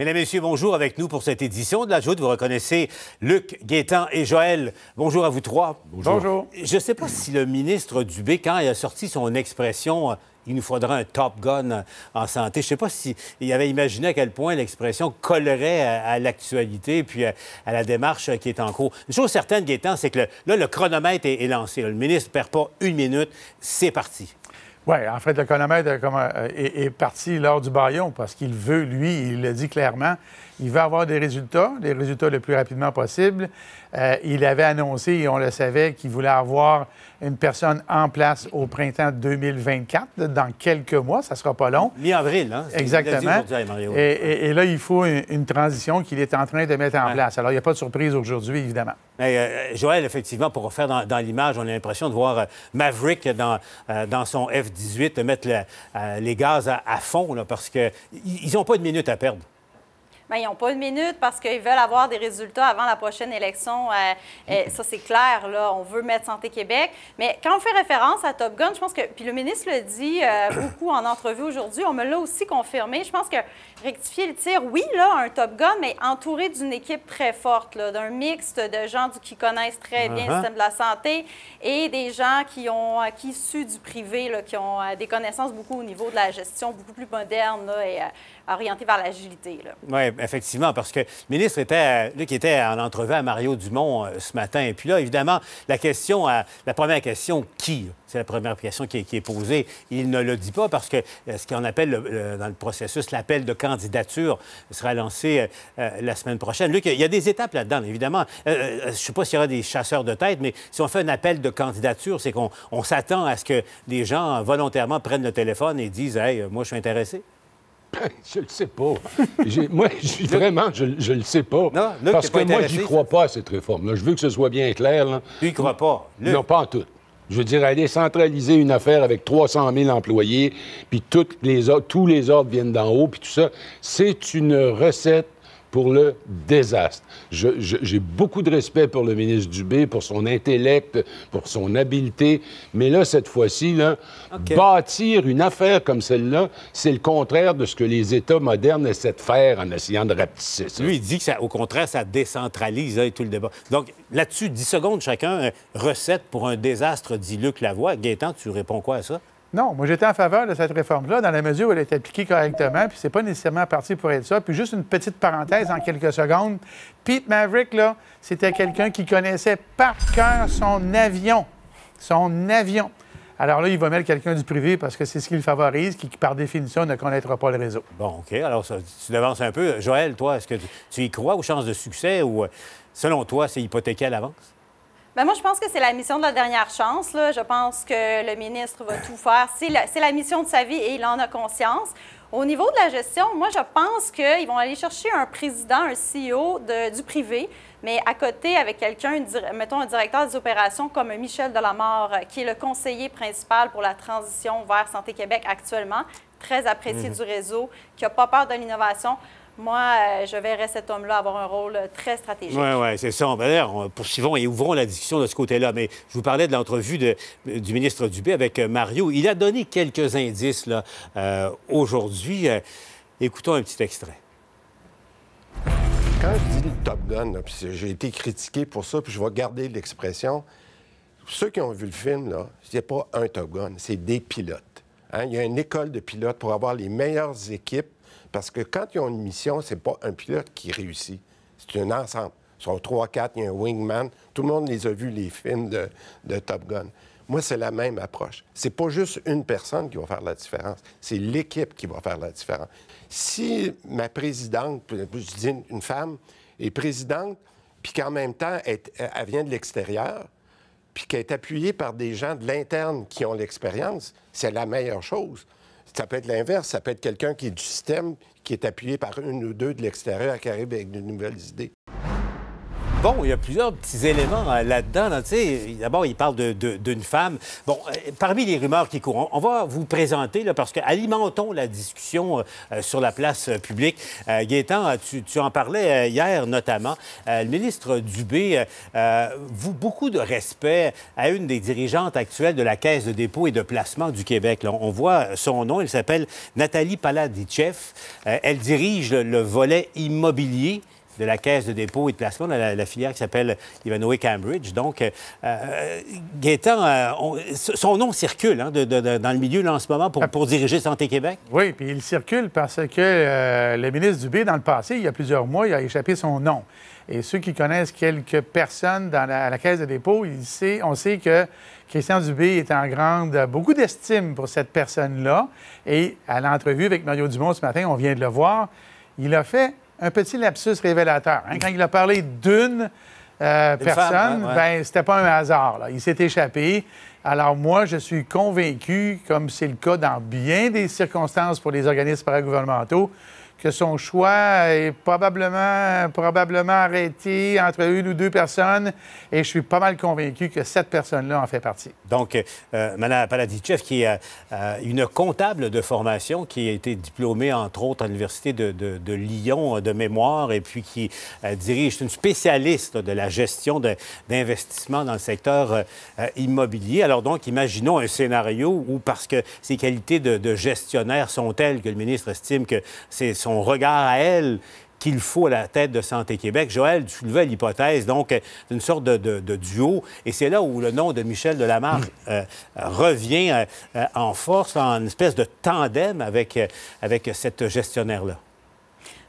Mesdames, et Messieurs, bonjour avec nous pour cette édition de la Joute. Vous reconnaissez Luc, Gaétan et Joël. Bonjour à vous trois. Bonjour. Je ne sais pas si le ministre Dubé, quand il a sorti son expression euh, il nous faudra un Top Gun en santé. Je ne sais pas s'il avait imaginé à quel point l'expression collerait à, l'actualité puis à, la démarche qui est en cours. Une chose certaine, Gaétan, c'est que le, là, le chronomètre est, lancé. le ministre ne perd pas une minute. C'est parti. Oui, en fait, le chronomètre euh, est, parti lors du baillon parce qu'il veut, lui, il le dit clairement, il veut avoir des résultats, des résultats le plus rapidement possible. Euh, il avait annoncé, et on le savait, qu'il voulait avoir une personne en place au printemps 2024, dans quelques mois, ça ne sera pas long. Mi-avril, hein? Exactement. Et, et, et, là, il faut une, transition qu'il est en train de mettre en place. Alors, il n'y a pas de surprise aujourd'hui, évidemment. Mais, euh, Joël, effectivement, pour refaire dans, l'image, on a l'impression de voir euh, Maverick dans, euh, dans son F-18 mettre les gaz à, fond, parce qu'ils n'ont pas de minute à perdre. Ben, ils n'ont pas une minute parce qu'ils veulent avoir des résultats avant la prochaine élection. Euh, euh, ça, c'est clair, là. On veut mettre Santé Québec. Mais quand on fait référence à Top Gun, je pense que, puis le ministre le dit euh, beaucoup en entrevue aujourd'hui, on me l'a aussi confirmé. Je pense que rectifier le tir, oui, là, un Top Gun, mais entouré d'une équipe très forte, d'un mixte de gens qui connaissent très bien le uh-huh. système de la santé et des gens qui ont acquis euh, du privé, là, qui ont euh, des connaissances beaucoup au niveau de la gestion, beaucoup plus moderne et euh, orientée vers l'agilité. Oui, effectivement, parce que le ministre était, lui, qui était en entrevue à Mario Dumont ce matin. Et puis là, évidemment, la question, la première question, qui? C'est la première question qui est, posée. Il ne le dit pas parce que euh, ce qu'on appelle dans le processus l'appel de candidature sera lancé euh, euh, la semaine prochaine. Luc, il y a des étapes là-dedans, évidemment. je ne sais pas s'il y aura des chasseurs de tête, mais si on fait un appel de candidature, c'est qu'on s'attend à ce que des gens volontairement prennent le téléphone et disent Hey, moi, je suis intéressé. Je le sais pas. moi, je, vraiment, je, ne le sais pas. parce que moi, je n'y crois pas à cette réforme Je veux que ce soit bien clair. Tu n'y crois pas. Non, pas en tout. Je veux dire, aller centraliser une affaire avec 300 000 employés, puis tous les ordres viennent d'en haut, puis tout ça, c'est une recette pour le désastre. J'ai beaucoup de respect pour le ministre Dubé, pour son intellect, pour son habileté, mais là, cette fois-ci, bâtir une affaire comme celle-là, c'est le contraire de ce que les États modernes essaient de faire en essayant de rapetisser ça. Lui, il dit que, au contraire, ça décentralise tout le débat. Donc, là-dessus, 10 secondes chacun, euh, recette pour un désastre, dit Luc Lavoie. Gaétan, tu réponds quoi à ça? Non, moi j'étais en faveur de cette réforme-là dans la mesure où elle est appliquée correctement, puis c'est pas nécessairement parti pour être ça. Puis juste une petite parenthèse en quelques secondes. Pete Maverick, là, c'était quelqu'un qui connaissait par cœur son avion. Son avion. Alors là, il va mettre quelqu'un du privé parce que c'est ce qui le favorise, qui, par définition, ne connaîtra pas le réseau. Bon, OK. Alors, tu devances un peu. Joël, toi, est-ce que tu, y crois aux chances de succès ou, euh, selon toi, c'est hypothéqué à l'avance? Ben, moi, je pense que c'est la mission de la dernière chance. Là. Je pense que le ministre va tout faire. C'est la, mission de sa vie et il en a conscience. Au niveau de la gestion, moi, je pense qu'ils vont aller chercher un président, un CEO du privé, mais à côté, avec quelqu'un, mettons un directeur des opérations comme Michel Delamore, euh, qui est le conseiller principal pour la transition vers Santé Québec actuellement, très apprécié mhm. du réseau, qui n'a pas peur de l'innovation moi, euh, je verrais cet homme-là avoir un rôle euh, très stratégique. Oui, oui, c'est ça. Ben, on va dire, poursuivons et ouvrons la discussion de ce côté-là. Mais je vous parlais de l'entrevue du ministre Dubé avec euh, Mario. Il a donné quelques indices là, aujourd'hui. Écoutons un petit extrait. Quand je dis Top Gun, j'ai été critiqué pour ça, puis je vais garder l'expression. Ceux qui ont vu le film, là, c'est pas un Top Gun, c'est des pilotes. Hein, il y a une école de pilotes pour avoir les meilleures équipes parce que quand ils ont une mission, c'est pas un pilote qui réussit. C'est un ensemble. Ils sont trois, quatre, il y a un wingman. Tout le monde les a vus, les films de, Top Gun. Moi, c'est la même approche. C'est pas juste une personne qui va faire la différence, c'est l'équipe qui va faire la différence. Si ma présidente, je dis une femme, est présidente, puis qu'en même temps, elle, elle vient de l'extérieur, puis qu'elle est appuyée par des gens de l'interne qui ont l'expérience, c'est la meilleure chose. Ça peut être l'inverse, ça peut être quelqu'un qui est du système, qui est appuyé par une ou deux de l'extérieur qui arrivent avec de nouvelles idées bon, il y a plusieurs petits éléments euh, là-dedans. sais, D'abord, il parle d'une femme. Bon, euh, parmi les rumeurs qui courent, on va vous présenter, là, parce que alimentons la discussion euh, sur la place publique. Gaétan, tu, en parlais hier notamment. le ministre Dubé vous beaucoup de respect à une des dirigeantes actuelles de la Caisse de dépôt et de placement du Québec. on voit son nom, elle s'appelle Nathalie Paladichev. elle dirige le volet immobilier de la Caisse de dépôt et de placement, la, filière qui s'appelle Ivanhoe Cambridge. Donc, euh, euh Gaétan, euh, son nom circule hein, dans le milieu en ce moment pour, ah. pour diriger Santé Québec. Oui, puis il circule parce que euh, le ministre Dubé, dans le passé, il y a plusieurs mois, il a échappé son nom. Et ceux qui connaissent quelques personnes à la Caisse de dépôt, on sait que Christian Dubé est en grande, beaucoup d'estime pour cette personne-là. Et à l'entrevue avec Mario Dumont ce matin, on vient de le voir, il a fait un petit lapsus révélateur. Hein. Quand il a parlé d'une euh, personne, ben, c'était pas un hasard. Il s'est échappé. Alors moi, je suis convaincu, comme c'est le cas dans bien des circonstances pour les organismes paragouvernementaux, que son choix est probablement, probablement arrêté entre une ou deux personnes et je suis pas mal convaincu que cette personne-là en fait partie. Donc, euh, Mme Paladichev, qui est euh, une comptable de formation, qui a été diplômée, entre autres, à l'Université de, Lyon euh, de mémoire et puis qui dirige, une spécialiste de la gestion d'investissement dans le secteur immobilier. Alors donc, imaginons un scénario où, parce que ses qualités de, de gestionnaire sont telles que le ministre estime que c'est son regard à elle qu'il faut à la tête de Santé Québec. Joël tu soulevait l'hypothèse, donc d'une sorte de, duo. Et c'est là où le nom de Michel Delamarre mm. euh, euh, revient euh, en force, en espèce de tandem avec, avec cette gestionnaire-là.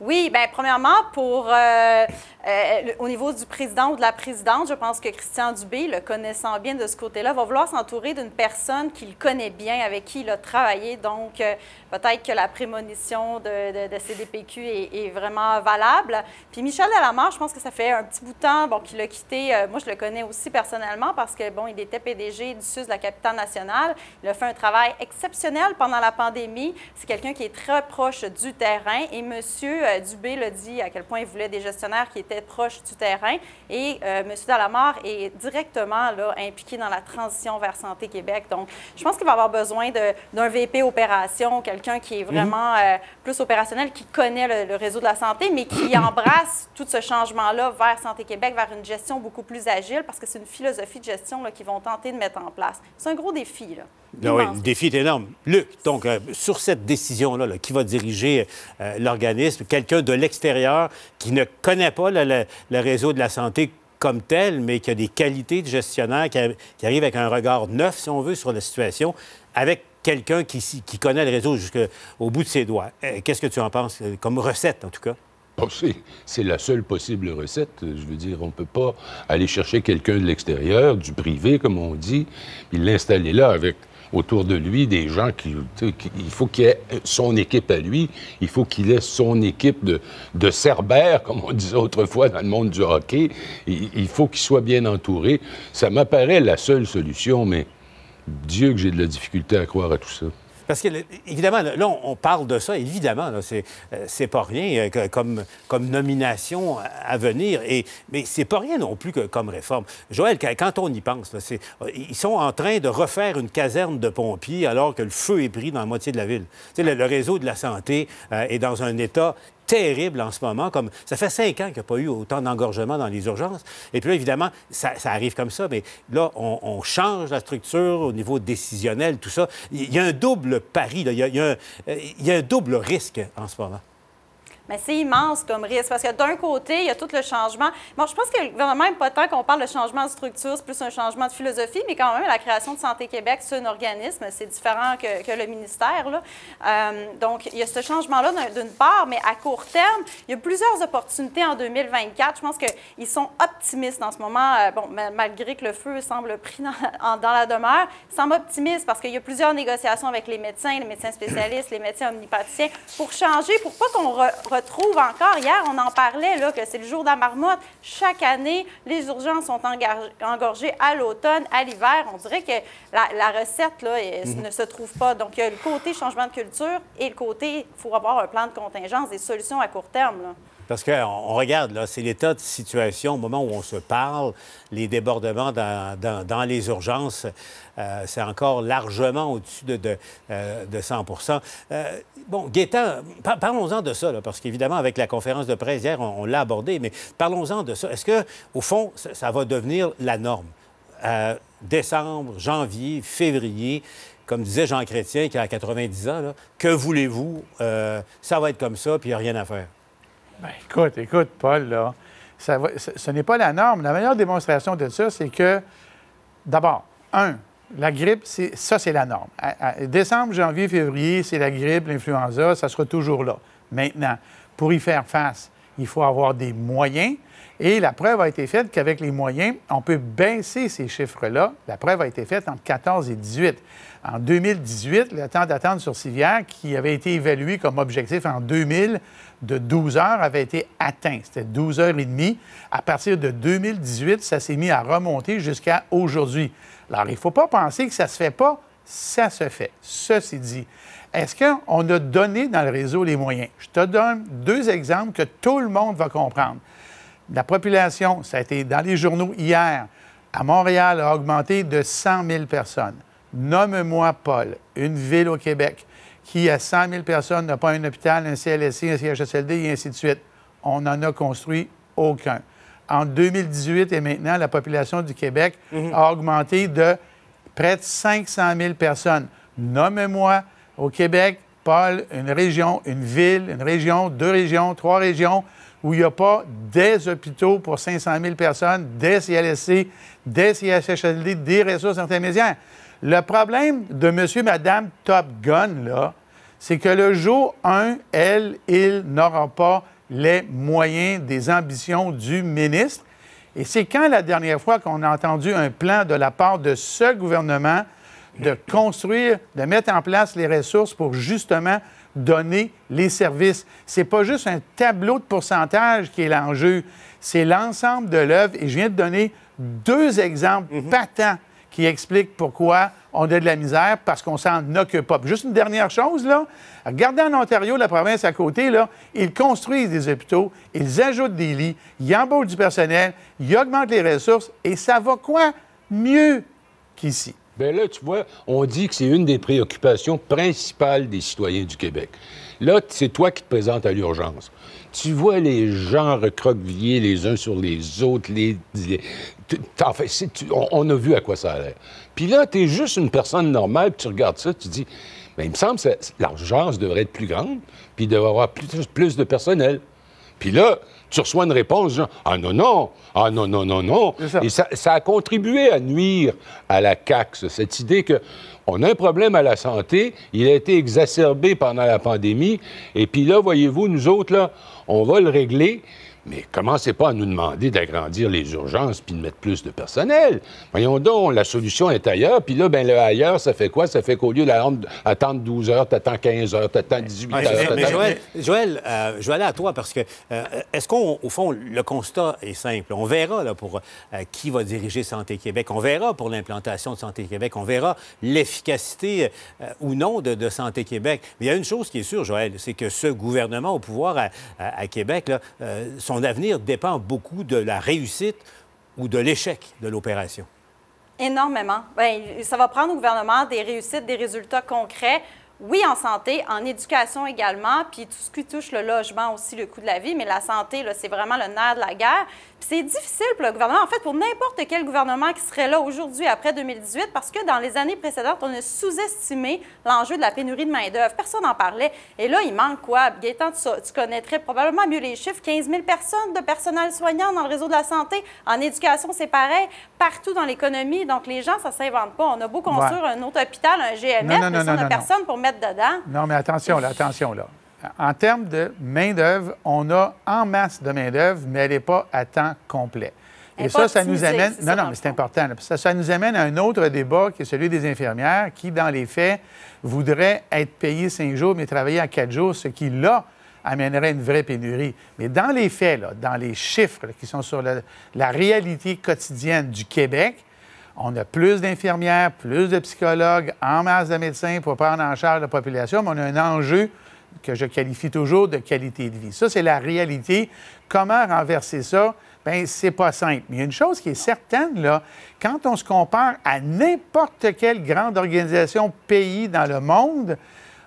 Oui, bien, premièrement, pour, euh, euh, au niveau du président ou de la présidente, je pense que Christian Dubé, le connaissant bien de ce côté-là, va vouloir s'entourer d'une personne qu'il connaît bien, avec qui il a travaillé. Donc, euh, peut-être que la prémonition de, CDPQ est, vraiment valable. Puis Michel Delamar, je pense que ça fait un petit bout de temps bon, qu'il a quitté. moi, je le connais aussi personnellement parce que, bon, il était PDG du SUS de la capitale nationale. Il a fait un travail exceptionnel pendant la pandémie. C'est quelqu'un qui est très proche du terrain. Et monsieur euh, Dubé le dit à quel point il voulait des gestionnaires qui étaient proches du terrain. Et euh, M. Dallamard est directement impliqué dans la transition vers Santé Québec. Donc, je pense qu'il va avoir besoin d'un VP opération, quelqu'un qui est mhm. vraiment euh, plus opérationnel, qui connaît le, réseau de la santé, mais qui embrasse tout ce changement-là vers Santé Québec, vers une gestion beaucoup plus agile, parce que c'est une philosophie de gestion qu'ils vont tenter de mettre en place. C'est un gros défi. Ah le défi est énorme. Luc, donc, euh, sur cette décision-là, qui va diriger euh, l'organisme, quelqu'un de l'extérieur qui ne connaît pas le, réseau de la santé comme tel, mais qui a des qualités de gestionnaire, qui, arrive avec un regard neuf, si on veut, sur la situation, avec quelqu'un qui, qui connaît le réseau jusqu'au bout de ses doigts. Euh, qu'est-ce que tu en penses, comme recette, en tout cas? Oh, c'est la seule possible recette. Je veux dire, on ne peut pas aller chercher quelqu'un de l'extérieur, du privé, comme on dit, puis l'installer là avec autour de lui des gens qui, il faut qu'il ait son équipe à lui, il faut qu'il ait son équipe de, de comme on disait autrefois dans le monde du hockey. il faut qu'il soit bien entouré. Ça m'apparaît la seule solution, mais Dieu que j'ai de la difficulté à croire à tout ça. Parce que, évidemment, là, on parle de ça, évidemment, euh, c'est pas rien euh, comme, comme nomination à venir, et, mais c'est pas rien non plus que, comme réforme. Joël, quand on y pense, ils sont en train de refaire une caserne de pompiers alors que le feu est pris dans la moitié de la ville. le, réseau de la santé euh, est dans un état terrible en ce moment. Comme ça fait cinq ans qu'il n'y a pas eu autant d'engorgement dans les urgences. Et puis là, évidemment, ça, arrive comme ça, mais là, on, change la structure au niveau décisionnel, tout ça. Il y a un double pari, euh, il y a un double risque en ce moment mais c'est immense comme risque. Parce que d'un côté, il y a tout le changement. Bon, je pense que le gouvernement n'aime pas tant qu'on parle de changement de structure, c'est plus un changement de philosophie, mais quand même, la création de Santé Québec, c'est un organisme, c'est différent que, le ministère. Euh, donc, il y a ce changement-là d'une part, mais à court terme, il y a plusieurs opportunités en 2024. Je pense qu'ils sont optimistes en ce moment, euh, bon, malgré que le feu semble pris dans, la demeure, ils semblent optimistes parce qu'il y a plusieurs négociations avec les médecins, les médecins spécialistes, les médecins omnipraticiens, pour changer, pour pas qu'on trouve encore. Hier, on en parlait, là, que c'est le jour de la marmotte. Chaque année, les urgences sont engorgées à l'automne, à l'hiver. On dirait que la, recette là, mhm. ne se trouve pas. Donc, il y a le côté changement de culture et le côté, il faut avoir un plan de contingence, des solutions à court terme. Là. Parce qu'on regarde, là, c'est l'état de situation au moment où on se parle, les débordements dans, les urgences, euh, c'est encore largement au-dessus de, 100 euh, euh, Bon, Gaétan, parlons-en de ça, parce qu'évidemment, avec la conférence de presse hier, on, l'a abordé, mais parlons-en de ça. Est-ce que, au fond, ça, va devenir la norme? décembre, janvier, février, comme disait Jean Chrétien, qui a 90 ans, que voulez-vous? ça va être comme ça, puis il n'y a rien à faire. Ben, écoute, écoute, Paul, là, ce, n'est pas la norme. La meilleure démonstration de ça, c'est que, d'abord, un, la grippe, ça, c'est la norme. décembre, janvier, février, c'est la grippe, l'influenza, ça sera toujours là. Maintenant, pour y faire face, il faut avoir des moyens, et la preuve a été faite qu'avec les moyens, on peut baisser ces chiffres-là. La preuve a été faite entre 14 et 18. En 2018, le temps d'attente sur civière, qui avait été évalué comme objectif en 2000 de 12 heures, avait été atteint. C'était 12 heures et demie. À partir de 2018, ça s'est mis à remonter jusqu'à aujourd'hui. Alors, il ne faut pas penser que ça ne se fait pas. Ça se fait. Ceci dit, est-ce qu'on a donné dans le réseau les moyens? Je te donne deux exemples que tout le monde va comprendre la population, ça a été dans les journaux hier, à Montréal a augmenté de 100 000 personnes. Nomme-moi, Paul, une ville au Québec qui, à 100 000 personnes, n'a pas un hôpital, un CLSC, un CHSLD et ainsi de suite. On n'en a construit aucun. En 2018 et maintenant, la population du Québec mhm. a augmenté de près de 500 000 personnes. Nomme-moi au Québec, Paul, une région, une ville, une région, deux régions, trois régions où il n'y a pas des hôpitaux pour 500 000 personnes, des CLSC, des CHHLD, des ressources intermédiaires. Le problème de monsieur, madame Top Gun, là, c'est que le jour 1, elle, il n'aura pas les moyens des ambitions du ministre. Et c'est quand la dernière fois qu'on a entendu un plan de la part de ce gouvernement de construire, de mettre en place les ressources pour justement donner les services. C'est pas juste un tableau de pourcentage qui est l'enjeu, c'est l'ensemble de l'œuvre. Et je viens de donner deux exemples mhm. patents qui expliquent pourquoi on a de la misère parce qu'on s'en occupe pas. Juste une dernière chose, là. Regardez en Ontario, la province à côté, là, ils construisent des hôpitaux, ils ajoutent des lits, ils embauchent du personnel, ils augmentent les ressources et ça va quoi mieux qu'ici? Bien là, tu vois, on dit que c'est une des préoccupations principales des citoyens du Québec. Là, c'est toi qui te présentes à l'urgence. Tu vois les gens recroquevillés les uns sur les autres, les... En fait, on, a vu à quoi ça allait. Puis là, tu es juste une personne normale, puis tu regardes ça, tu dis, mais ben, il me semble que l'urgence devrait être plus grande, puis il devrait avoir plus de personnel. Puis là, tu reçois une réponse Ah non, non, ah non, non, non, non. Et ça, a contribué à nuire à la CAQ, cette idée que on a un problème à la santé, il a été exacerbé pendant la pandémie, et puis là, voyez-vous, nous autres, là, on va le régler. Mais commencez pas à nous demander d'agrandir les urgences puis de mettre plus de personnel. Voyons donc, la solution est ailleurs. Puis là, ben le ailleurs, ça fait quoi? Ça fait qu'au lieu d'attendre 12 heures, t'attends 15 heures, t'attends 18 heures. Mais, Joël, Joël euh, je vais aller à toi parce que euh, est-ce qu'on, au fond, le constat est simple. On verra là, pour euh, qui va diriger Santé Québec. On verra pour l'implantation de Santé Québec. On verra l'efficacité ou non de, Santé Québec. Mais il y a une chose qui est sûre, Joël, c'est que ce gouvernement au pouvoir à, à Québec, là, son avenir dépend beaucoup de la réussite ou de l'échec de l'opération. Énormément. Bien, ça va prendre au gouvernement des réussites, des résultats concrets oui, en santé, en éducation également, puis tout ce qui touche le logement aussi, le coût de la vie, mais la santé, c'est vraiment le nerf de la guerre. Puis c'est difficile pour le gouvernement, en fait, pour n'importe quel gouvernement qui serait là aujourd'hui après 2018, parce que dans les années précédentes, on a sous-estimé l'enjeu de la pénurie de main-d'œuvre. Personne n'en parlait. Et là, il manque quoi? Gaétan, tu, tu connaîtrais probablement mieux les chiffres. 15 000 personnes de personnel soignant dans le réseau de la santé. En éducation, c'est pareil. Partout dans l'économie. Donc, les gens, ça ne s'invente pas. On a beau construire un autre hôpital, un GMF, mais personne pour mettre non, mais attention, là, attention, là. En termes de main-d'œuvre, on a en masse de main-d'œuvre, mais elle n'est pas à temps complet. Et ça, ça nous amène. Non, non, mais c'est important. Ça, ça nous amène à un autre débat qui est celui des infirmières qui, dans les faits, voudraient être payées cinq jours, mais travailler à quatre jours, ce qui, là, amènerait une vraie pénurie. Mais dans les faits, là, dans les chiffres qui sont sur la réalité quotidienne du Québec, on a plus d'infirmières, plus de psychologues, en masse de médecins pour prendre en charge la population, mais on a un enjeu que je qualifie toujours de qualité de vie. Ça, c'est la réalité. Comment renverser ça? Bien, c'est pas simple. Mais il y a une chose qui est certaine, là, quand on se compare à n'importe quelle grande organisation, pays dans le monde,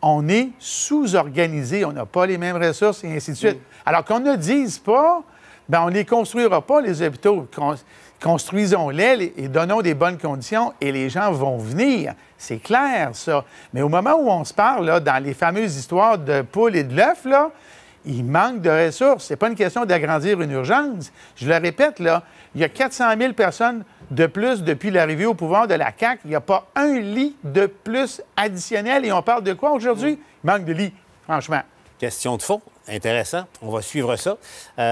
on est sous-organisé, on n'a pas les mêmes ressources et ainsi de suite. Alors qu'on ne dise pas Bien, on ne les construira pas, les hôpitaux. Construisons-les et donnons des bonnes conditions et les gens vont venir. C'est clair, ça. Mais au moment où on se parle, là, dans les fameuses histoires de poule et de l'œuf, là, il manque de ressources. Ce n'est pas une question d'agrandir une urgence. Je le répète, là, il y a 400 000 personnes de plus depuis l'arrivée au pouvoir de la CAQ. Il n'y a pas un lit de plus additionnel. Et on parle de quoi aujourd'hui? Il manque de lits, franchement. Question de fond. Intéressant. On va suivre ça. Euh,